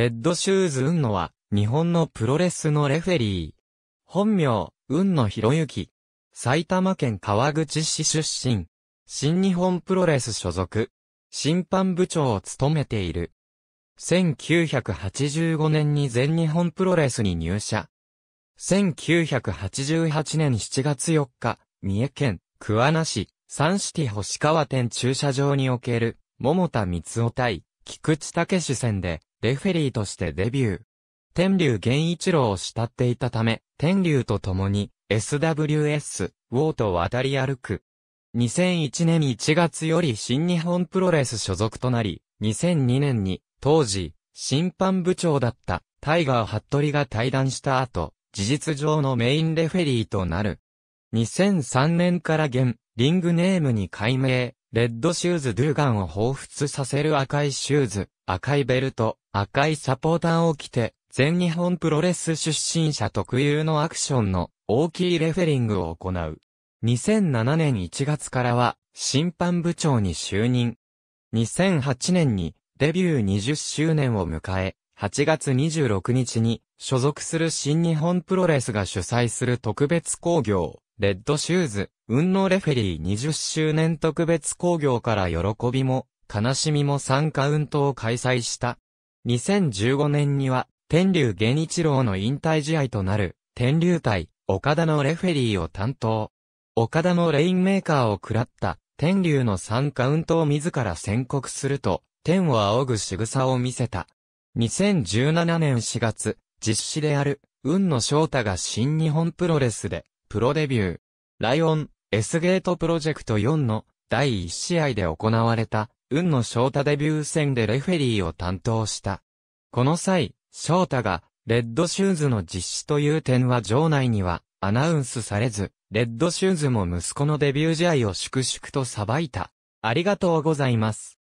レッドシューズ運野は、日本のプロレスのレフェリー。本名、運野博之。埼玉県川口市出身。新日本プロレス所属。審判部長を務めている。1985年に全日本プロレスに入社。1988年7月4日、三重県桑名市サンシティ星川店駐車場における桃田光夫対菊池武史戦でレフェリーとしてデビュー。天竜源一郎を慕っていたため、天竜と共に SWS、ウォーと渡り歩く。2001年1月より新日本プロレス所属となり、2002年に当時審判部長だったタイガー・ハットリが退団した後、事実上のメインレフェリーとなる。2003年から現、リングネームに改名、レッドシューズドゥーガンを彷彿させる赤いシューズ、赤いベルト、赤いサポーターを着て、全日本プロレス出身者特有のアクションの大きいレフェリングを行う。2007年1月からは審判部長に就任。2008年にデビュー20周年を迎え、8月26日に所属する新日本プロレスが主催する特別興行、レッドシューズ、運のレフェリー20周年特別興行から喜びも、悲しみも3カウントを開催した。2015年には、天竜源一郎の引退試合となる、天竜対、岡田のレフェリーを担当。岡田のレインメーカーを喰らった、天竜の3カウントを自ら宣告すると、天を仰ぐ仕草を見せた。2017年4月、実施である、運の翔太が新日本プロレスで、プロデビュー。ライオン、S ゲートプロジェクト4の第1試合で行われた、運の翔太デビュー戦でレフェリーを担当した。この際、翔太が、レッドシューズの実施という点は場内にはアナウンスされず、レッドシューズも息子のデビュー試合を粛々とさばいた。ありがとうございます。